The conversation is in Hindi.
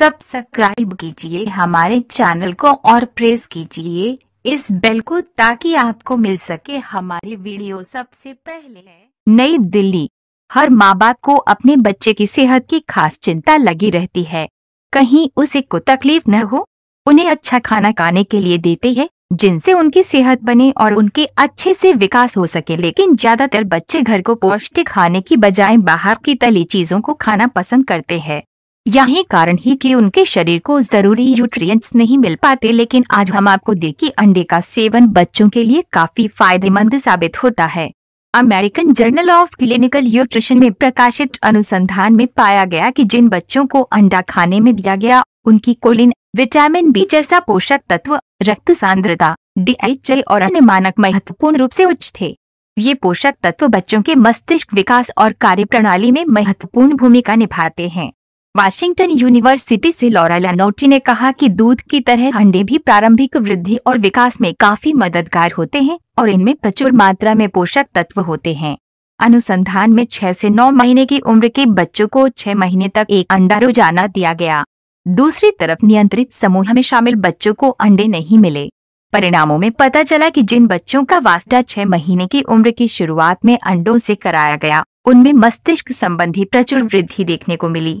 सब्सक्राइब कीजिए हमारे चैनल को और प्रेस कीजिए इस बेल को ताकि आपको मिल सके हमारी वीडियो सबसे पहले नई दिल्ली हर माँ बाप को अपने बच्चे की सेहत की खास चिंता लगी रहती है कहीं उसे को तकलीफ न हो उन्हें अच्छा खाना खाने के लिए देते हैं जिनसे उनकी सेहत बने और उनके अच्छे से विकास हो सके लेकिन ज्यादातर बच्चे घर को पौष्टिक खाने की बजाय बाहर की तली चीजों को खाना पसंद करते हैं यही कारण ही कि उनके शरीर को जरूरी न्यूट्रिएंट्स नहीं मिल पाते लेकिन आज हम आपको देखिए अंडे का सेवन बच्चों के लिए काफी फायदेमंद साबित होता है American journal of clinical nutrition में प्रकाशित अनुसंधान में पाया गया कि जिन बच्चों को अंडा खाने में दिया गया उनकी कोलिन विटामिन बी जैसा पोषक तत्व रक्त सांद्रता डी और अन्य मानक महत्वपूर्ण रूप से उच्च थे ये पोषक तत्व बच्चों के मस्तिष्क विकास और कार्य में महत्वपूर्ण भूमिका निभाते हैं वाशिंगटन यूनिवर्सिटी से लॉरा लानोटी ने कहा कि दूध की तरह अंडे भी प्रारंभिक वृद्धि और विकास में काफी मददगार होते हैं और इनमें प्रचुर मात्रा में पोषक तत्व होते हैं अनुसंधान में छह से नौ महीने की उम्र के बच्चों को छह महीने तक एक अंडा रोजाना दिया गया दूसरी तरफ नियंत्रित समूह में शामिल बच्चों को अंडे नहीं मिले परिणामों में पता चला कि जिन बच्चों का वास्ता छह महीने की उम्र की शुरुआत में अंडों से कराया गया उनमें मस्तिष्क संबंधी प्रचुर वृद्धि देखने को मिली